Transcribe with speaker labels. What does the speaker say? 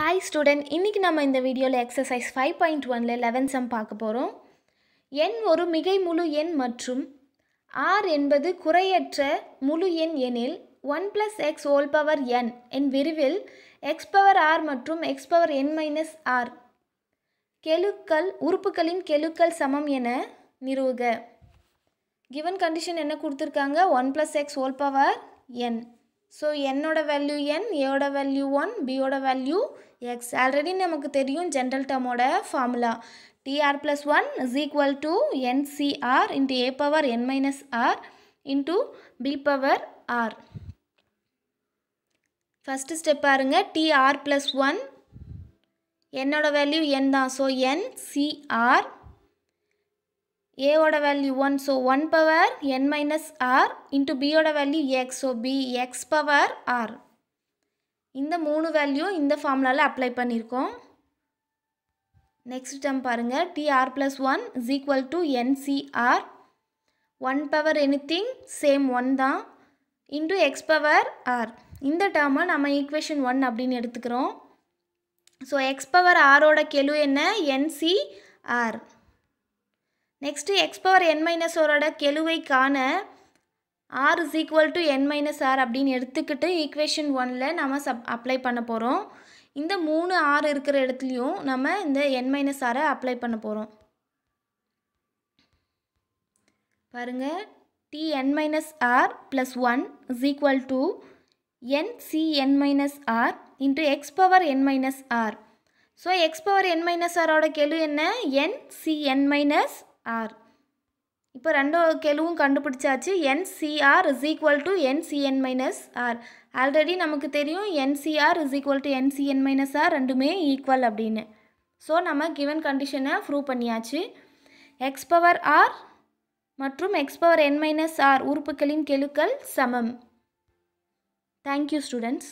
Speaker 1: hi student இன்றைக்கி நம்ம இந்த வீடியோவில் எக்ஸசைஸ் ஃபைவ் பாயிண்ட் ஒனில் லெவன் சம் பார்க்க போகிறோம் எண் ஒரு மிகை முழு எண் மற்றும் ஆர் என்பது குறையற்ற முழு எண் எனில் one plus x whole power n n விரிவில் எக்ஸ் பவர் ஆர் மற்றும் x power n minus r கெழுக்கள் உறுப்புகளின் கெழுக்கள் சமம் என நிறுவுக கிவன் கண்டிஷன் என்ன கொடுத்துருக்காங்க one plus x whole power n so என்னோட வேல்யூ என் ஏயோட வேல்யூ ஒன் பியோட வேல்யூ எக்ஸ் ஆல்ரெடி நமக்கு தெரியும் ஜென்ரல் டேர்மோட formula TR plus one is equal to nCr into a power n minus r into b power r first step பாருங்கள் TR plus one என்னோட value n தான் so n CR ஏவோட value one so one power n minus r into பியோட value x so B x power r இந்த மூணு value இந்த ஃபார்முலாவில் apply பண்ணியிருக்கோம் நெக்ஸ்ட் டேம் பாருங்கள் TR plus one is equal to nCr one power any thing same one தான் into x power r இந்த டேர்மை நம்ம ஈக்குவேஷன் ஒன் அப்படின்னு எடுத்துக்கிறோம் ஸோ எக்ஸ் பவர் ஆரோட கெழு என்ன nCr next x power n minus ஓரோட கெழுவை காண r is equal to n minus r அப்படின்னு எடுத்துக்கிட்டு ஈக்குவேஷன் ஒனில் நம்ம சப் அப்ளை பண்ண போகிறோம் இந்த மூணு ஆர் இருக்கிற இடத்துலையும் நம்ம இந்த என் மைனஸ் ஆரை அப்ளை பண்ண போகிறோம் பாருங்கள் T n minus r plus one is equal to n C n minus r into x power n minus r so x power n minus ஆரோட கெழு என்ன n C n minus r இப்போ ரெண்டோ கெலுவும் கண்டுபிடிச்சாச்சு nCr is equal to nCn minus r already நமக்கு தெரியும் nCr is equal to nCn minus r ரெண்டுமே ஈக்குவல் அப்படின்னு ஸோ நம்ம கிவன் கண்டிஷனை ப்ரூவ் பண்ணியாச்சு எக்ஸ் பவர் ஆர் மற்றும் x power n minus r உறுப்புகளின் கெழுக்கள் சமம் தேங்க்யூ ஸ்டூடெண்ட்ஸ்